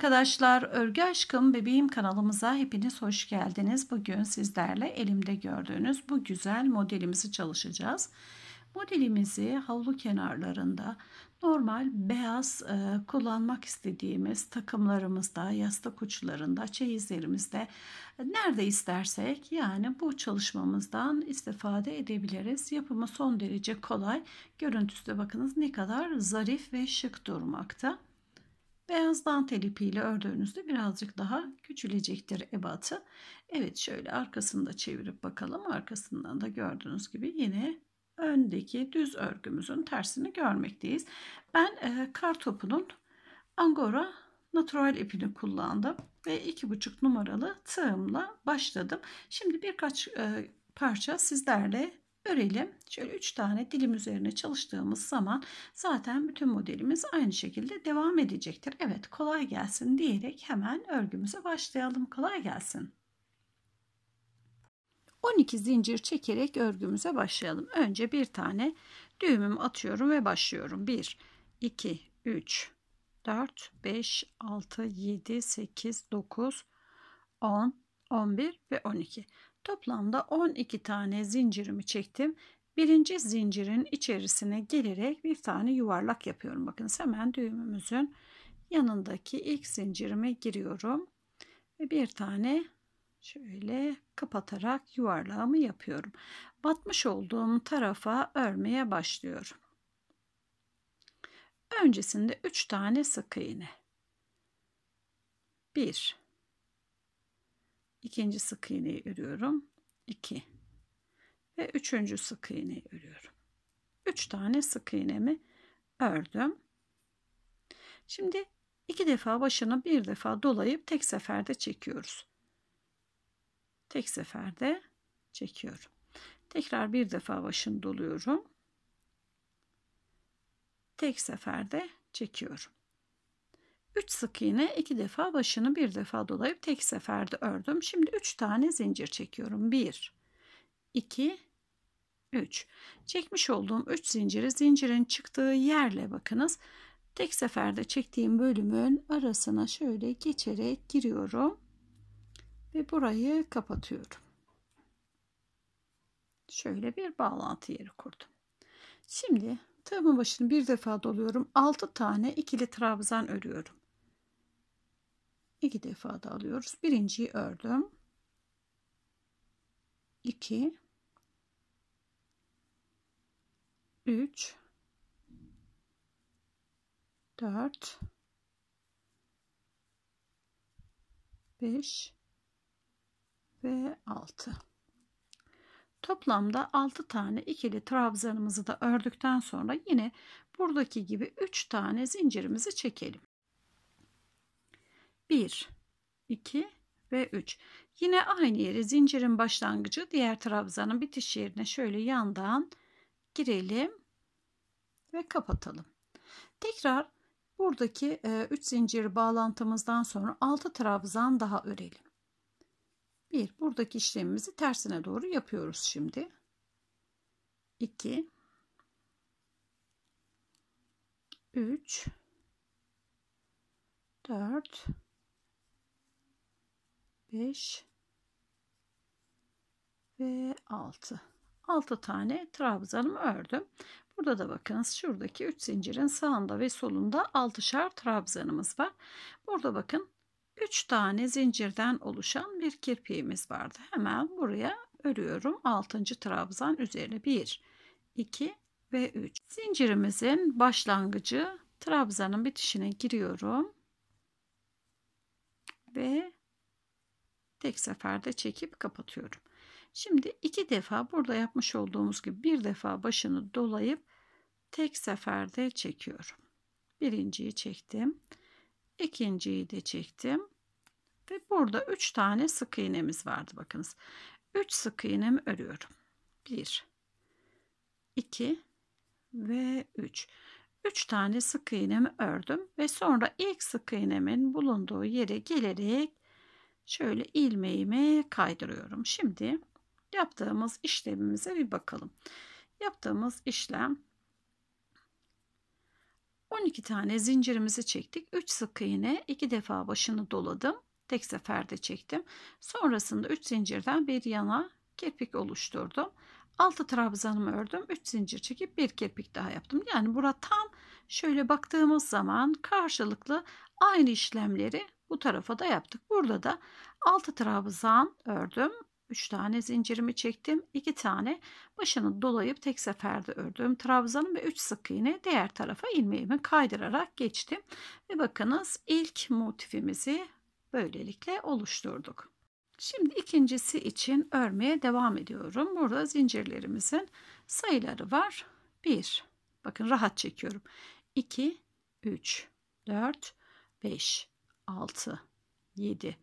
arkadaşlar, Örgü Aşkım Bebeğim kanalımıza hepiniz hoş geldiniz. Bugün sizlerle elimde gördüğünüz bu güzel modelimizi çalışacağız. Modelimizi havlu kenarlarında normal beyaz e, kullanmak istediğimiz takımlarımızda, yastık uçlarında, çeyizlerimizde e, nerede istersek yani bu çalışmamızdan istifade edebiliriz. Yapımı son derece kolay. Görüntüsü de bakınız ne kadar zarif ve şık durmakta. Beyaz dantel ipiyle ördüğünüzde birazcık daha küçülecektir ebatı. Evet şöyle arkasını da çevirip bakalım. Arkasından da gördüğünüz gibi yine öndeki düz örgümüzün tersini görmekteyiz. Ben e, kar topunun angora natural ipini kullandım ve iki buçuk numaralı tığımla başladım. Şimdi birkaç e, parça sizlerle örelim. Şöyle 3 tane dilim üzerine çalıştığımız zaman zaten bütün modelimiz aynı şekilde devam edecektir. Evet kolay gelsin diyerek hemen örgümüze başlayalım. Kolay gelsin. 12 zincir çekerek örgümüze başlayalım. Önce bir tane düğümümü atıyorum ve başlıyorum. 1, 2, 3, 4, 5, 6, 7, 8, 9, 10, 11 ve 12. Toplamda 12 tane zincirimi çektim. Birinci zincirin içerisine gelerek bir tane yuvarlak yapıyorum. Bakınız hemen düğümümüzün yanındaki ilk zincirime giriyorum. Ve bir tane şöyle kapatarak yuvarlağımı yapıyorum. Batmış olduğum tarafa örmeye başlıyorum. Öncesinde 3 tane sık iğne. 1 ikinci sık iğneyi örüyorum 2 ve üçüncü sık iğneyi örüyorum 3 tane sık iğnemi ördüm şimdi iki defa başını bir defa dolayıp tek seferde çekiyoruz tek seferde çekiyorum tekrar bir defa başını doluyorum tek seferde çekiyorum 3 sık iğne 2 defa başını bir defa dolayıp tek seferde ördüm. Şimdi 3 tane zincir çekiyorum. 1 2 3 çekmiş olduğum 3 zinciri zincirin çıktığı yerle bakınız tek seferde çektiğim bölümün arasına şöyle geçerek giriyorum ve burayı kapatıyorum şöyle bir bağlantı yeri kurdum şimdi tığımın başını bir defa doluyorum 6 tane ikili trabzan örüyorum iki defa da alıyoruz. Birinciyi ördüm. 2 3 4 5 ve 6 toplamda 6 tane ikili trabzanımızı da ördükten sonra yine buradaki gibi 3 tane zincirimizi çekelim 1, 2 ve 3. Yine aynı yere zincirin başlangıcı diğer trabzanın bitiş yerine şöyle yandan girelim ve kapatalım. Tekrar buradaki 3 e, zincir bağlantımızdan sonra 6 trabzan daha örelim. 1. Buradaki işlemimizi tersine doğru yapıyoruz şimdi. 2 3 4 5 ve 6. 6 tane trabzanımı ördüm. Burada da bakınız şuradaki 3 zincirin sağında ve solunda 6'şar trabzanımız var. Burada bakın 3 tane zincirden oluşan bir kirpiğimiz vardı. Hemen buraya örüyorum. 6. trabzan üzerine 1, 2 ve 3. Zincirimizin başlangıcı trabzanın bitişine giriyorum. Ve tek seferde çekip kapatıyorum. Şimdi iki defa burada yapmış olduğumuz gibi bir defa başını dolayıp tek seferde çekiyorum. Birinciyi çektim. ikinciyi de çektim. Ve burada üç tane sık iğnemiz vardı bakınız. Üç sık iğnemi örüyorum. Bir, iki ve üç. 3 tane sık iğnemi ördüm ve sonra ilk sık iğnemin bulunduğu yere gelerek şöyle ilmeğimi kaydırıyorum. Şimdi yaptığımız işlemimize bir bakalım. Yaptığımız işlem 12 tane zincirimizi çektik. 3 sık iğne, 2 defa başını doladım. Tek seferde çektim. Sonrasında 3 zincirden bir yana kirpik oluşturdum. 6 trabzanımı ördüm. 3 zincir çekip bir kirpik daha yaptım. Yani burada tam şöyle baktığımız zaman karşılıklı aynı işlemleri bu tarafa da yaptık. Burada da 6 trabzan ördüm. 3 tane zincirimi çektim. 2 tane başını dolayıp tek seferde ördüm. Trabzanım ve 3 sık iğne diğer tarafa ilmeğimi kaydırarak geçtim. Ve bakınız ilk motifimizi böylelikle oluşturduk. Şimdi ikincisi için örmeye devam ediyorum. Burada zincirlerimizin sayıları var. 1 Bakın rahat çekiyorum. 2, 3, 4, 5, 6, 7, 8,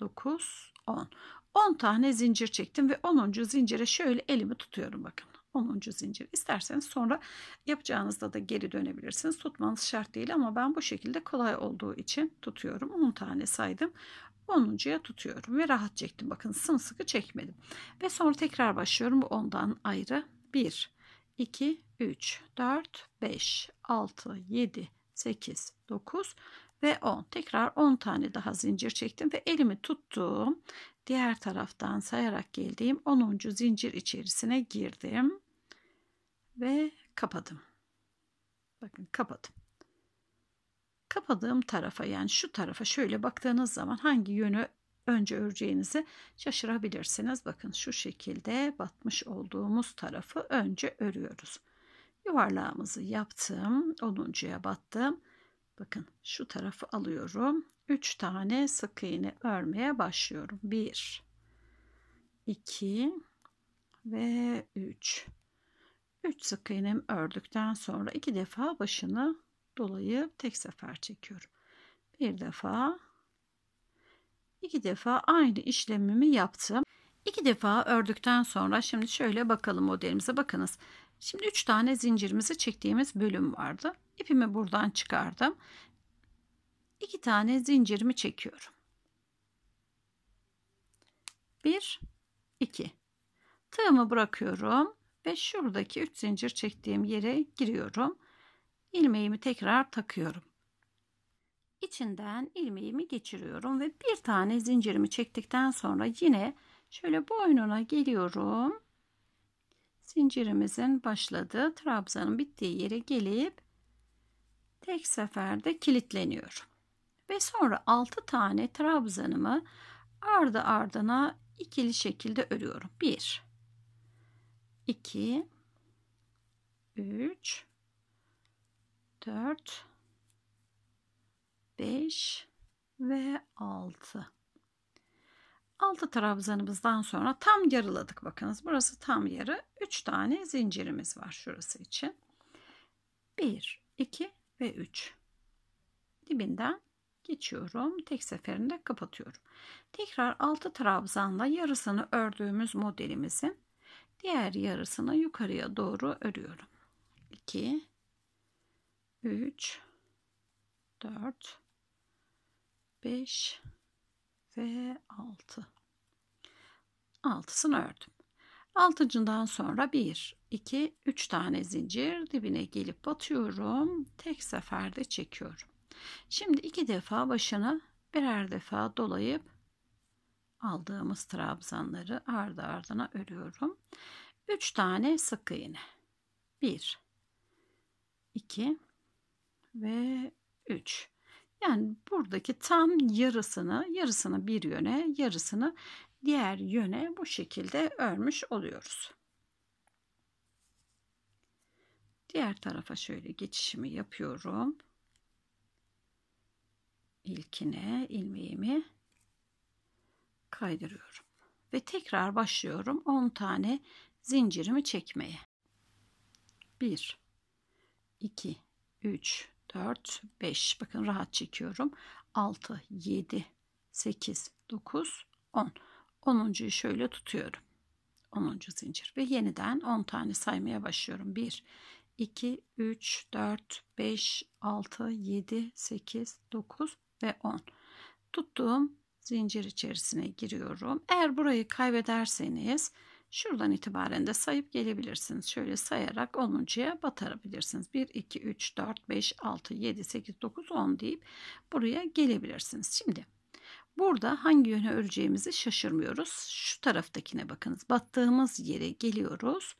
9, 10. 10 tane zincir çektim ve 10. zincire şöyle elimi tutuyorum bakın. 10. zincir isterseniz sonra yapacağınızda da geri dönebilirsiniz. Tutmanız şart değil ama ben bu şekilde kolay olduğu için tutuyorum. 10 tane saydım. 10.ya tutuyorum ve rahat çektim. Bakın sımsıkı çekmedim. Ve sonra tekrar başlıyorum bu 10'dan ayrı. 1, 2, 3, 4, 5, 6, 7, 8, 9 ve 10. Tekrar 10 tane daha zincir çektim ve elimi tuttuğum Diğer taraftan sayarak geldiğim 10. zincir içerisine girdim ve kapadım. Bakın kapadım. Kapadığım tarafa yani şu tarafa şöyle baktığınız zaman hangi yönü önce öreceğinizi şaşırabilirsiniz. Bakın şu şekilde batmış olduğumuz tarafı önce örüyoruz. Yuvarlağımızı yaptım. Onuncuya battım. Bakın şu tarafı alıyorum. 3 tane sık iğne örmeye başlıyorum. 1 2 ve 3. 3 sık iğnem ördükten sonra iki defa başını dolayıp tek sefer çekiyorum. Bir defa iki defa aynı işlemimi yaptım. İki defa ördükten sonra şimdi şöyle bakalım modelimize bakınız. Şimdi üç tane zincirimizi çektiğimiz bölüm vardı. İpimi buradan çıkardım. İki tane zincirimi çekiyorum. Bir, iki. Tığımı bırakıyorum ve şuradaki üç zincir çektiğim yere giriyorum. İlmeğimi tekrar takıyorum. İçinden ilmeğimi geçiriyorum ve bir tane zincirimi çektikten sonra yine Şöyle boynuna geliyorum. Zincirimizin başladığı trabzanın bittiği yere gelip tek seferde kilitleniyorum. Ve sonra 6 tane trabzanımı ardı ardına ikili şekilde örüyorum. 1 2 3 4 5 ve 6 altı trabzanımızdan sonra tam yarıladık bakınız. Burası tam yarı. 3 tane zincirimiz var şurası için. 1, 2 ve 3. Dibinden geçiyorum. Tek seferinde kapatıyorum. Tekrar altı trabzanla yarısını ördüğümüz modelimizin diğer yarısını yukarıya doğru örüyorum. 2 3 4 5 ve 6. 6'sını ördüm. Altıncından sonra 1, 2, 3 tane zincir dibine gelip batıyorum. Tek seferde çekiyorum. Şimdi iki defa başını birer defa dolayıp aldığımız trabzanları ardı ardına örüyorum. 3 tane sık iğne. 1 2 ve 3. Yani buradaki tam yarısını, yarısını bir yöne, yarısını diğer yöne bu şekilde örmüş oluyoruz. Diğer tarafa şöyle geçişimi yapıyorum. İlkine ilmeğimi kaydırıyorum ve tekrar başlıyorum 10 tane zincirimi çekmeye. 1 2 3 4, 5. Bakın rahat çekiyorum. 6, 7, 8, 9, 10. 10.yu şöyle tutuyorum. 10. zincir ve yeniden 10 tane saymaya başlıyorum. 1, 2, 3, 4, 5, 6, 7, 8, 9 ve 10. Tuttuğum zincir içerisine giriyorum. Eğer burayı kaybederseniz Şuradan itibaren de sayıp gelebilirsiniz. Şöyle sayarak 10.ya batarabilirsiniz. 1, 2, 3, 4, 5, 6, 7, 8, 9, 10 deyip buraya gelebilirsiniz. Şimdi burada hangi yöne öreceğimizi şaşırmıyoruz. Şu taraftakine bakınız. Battığımız yere geliyoruz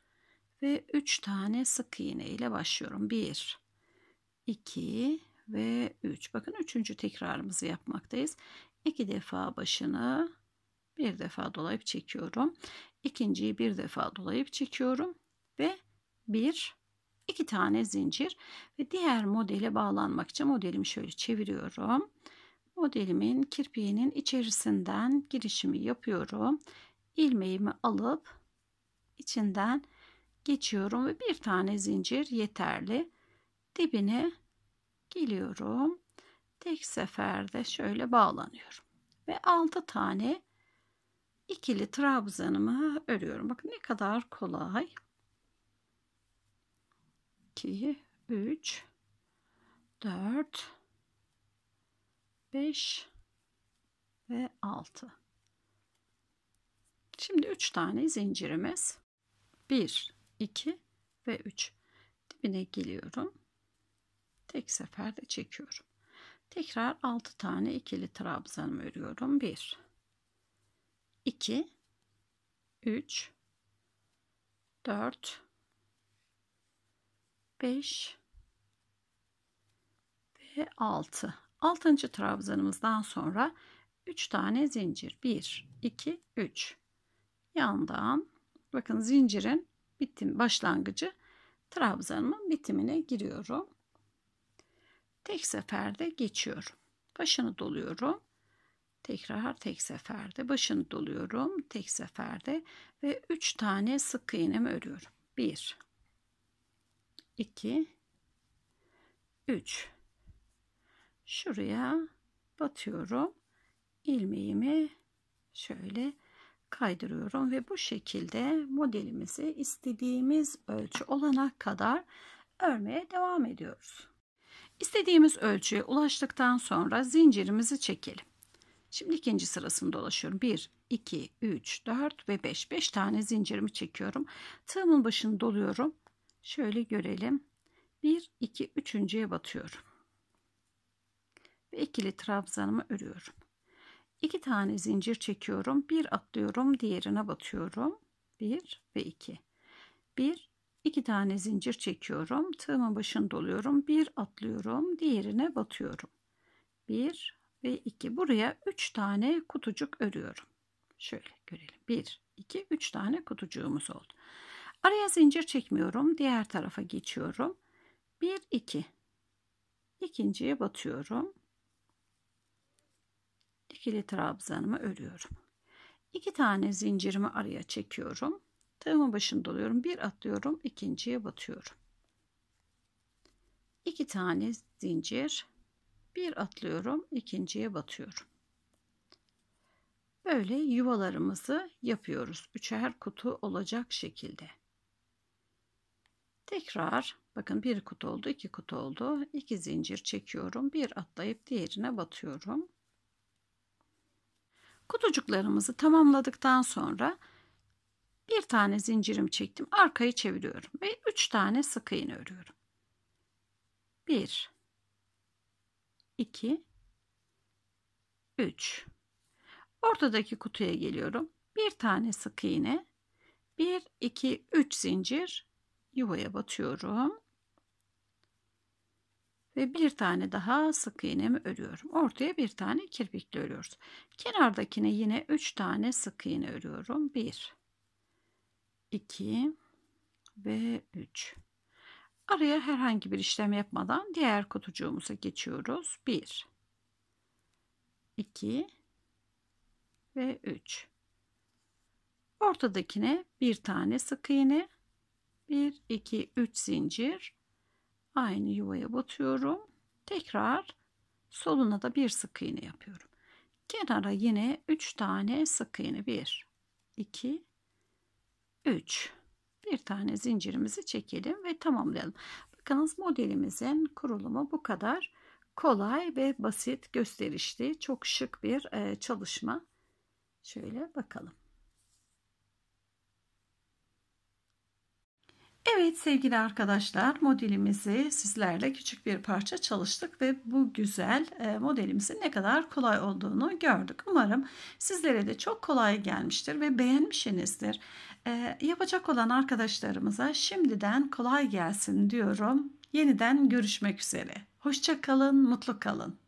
ve 3 tane sık iğne ile başlıyorum. 1, 2 ve 3. Bakın 3. tekrarımızı yapmaktayız. 2 defa başını bir defa dolayıp çekiyorum. İkinciyi bir defa dolayıp çekiyorum ve bir iki tane zincir ve diğer modele bağlanmak için modelimi şöyle çeviriyorum. Modelimin kirpiğinin içerisinden girişimi yapıyorum. İlmeğimi alıp içinden geçiyorum ve bir tane zincir yeterli. Dibine geliyorum. Tek seferde şöyle bağlanıyorum. Ve 6 tane ikili trabzanımı örüyorum. Bakın ne kadar kolay. 2 3 4 5 ve 6. Şimdi 3 tane zincirimiz. 1 2 ve 3. Dibine geliyorum. Tek seferde çekiyorum. Tekrar 6 tane ikili trabzanımı örüyorum. 1 2 3 4 5 ve 6. 6. trabzanımızdan sonra 3 tane zincir. 1 2 3. Yandan bakın zincirin bitim başlangıcı trabzanımın bitimine giriyorum. Tek seferde geçiyorum. Başını doluyorum tekrar tek seferde başını doluyorum tek seferde ve 3 tane sık iğnemi örüyorum 1 2 3 şuraya batıyorum ilmeğimi şöyle kaydırıyorum ve bu şekilde modelimizi istediğimiz ölçü olana kadar örmeye devam ediyoruz. İstediğimiz ölçüye ulaştıktan sonra zincirimizi çekelim. Şimdi ikinci sırasını dolaşıyorum. 1, 2, 3, 4 ve 5. 5 tane zincirimi çekiyorum. Tığımın başını doluyorum. Şöyle görelim. 1, 2, 3.ye batıyorum. Ve ikili trabzanımı örüyorum. 2 tane zincir çekiyorum. Bir atlıyorum. Diğerine batıyorum. 1 ve 2. 1, 2 tane zincir çekiyorum. Tığımın başını doluyorum. Bir atlıyorum. Diğerine batıyorum. 1 ve 2. Buraya 3 tane kutucuk örüyorum. Şöyle görelim. 1, 2, 3 tane kutucuğumuz oldu. Araya zincir çekmiyorum. Diğer tarafa geçiyorum. 1, 2. İkinciye batıyorum. İkili trabzanımı örüyorum. 2 tane zincirimi araya çekiyorum. Tığımın başını doluyorum. Bir atlıyorum. ikinciye batıyorum. 2 tane zincir bir atlıyorum, ikinciye batıyorum. Böyle yuvalarımızı yapıyoruz. Üçer kutu olacak şekilde. Tekrar bakın bir kutu oldu, iki kutu oldu. İki zincir çekiyorum. Bir atlayıp diğerine batıyorum. Kutucuklarımızı tamamladıktan sonra bir tane zincirim çektim. Arkayı çeviriyorum ve üç tane sık iğne örüyorum. Bir, 2, 3. Ortadaki kutuya geliyorum. Bir tane sık iğne, 1, 2, 3 zincir yuvaya batıyorum. Ve bir tane daha sık iğnemi örüyorum. Ortaya bir tane kirpikle örüyoruz. Kenardakine yine 3 tane sık iğne örüyorum. 1, 2 ve 3. Araya herhangi bir işlem yapmadan diğer kutucuğumuza geçiyoruz. 1 2 ve 3 Ortadakine bir tane sık iğne 1 2 3 zincir aynı yuvaya batıyorum. Tekrar soluna da bir sık iğne yapıyorum. Kenara yine 3 tane sık iğne 1 2 3 bir tane zincirimizi çekelim ve tamamlayalım. Bakınız modelimizin kurulumu bu kadar kolay ve basit gösterişli çok şık bir e, çalışma. Şöyle bakalım. Evet sevgili arkadaşlar modelimizi sizlerle küçük bir parça çalıştık ve bu güzel e, modelimizin ne kadar kolay olduğunu gördük. Umarım sizlere de çok kolay gelmiştir ve beğenmişsinizdir. E, yapacak olan arkadaşlarımıza şimdiden kolay gelsin diyorum. Yeniden görüşmek üzere. Hoşça kalın, mutlu kalın.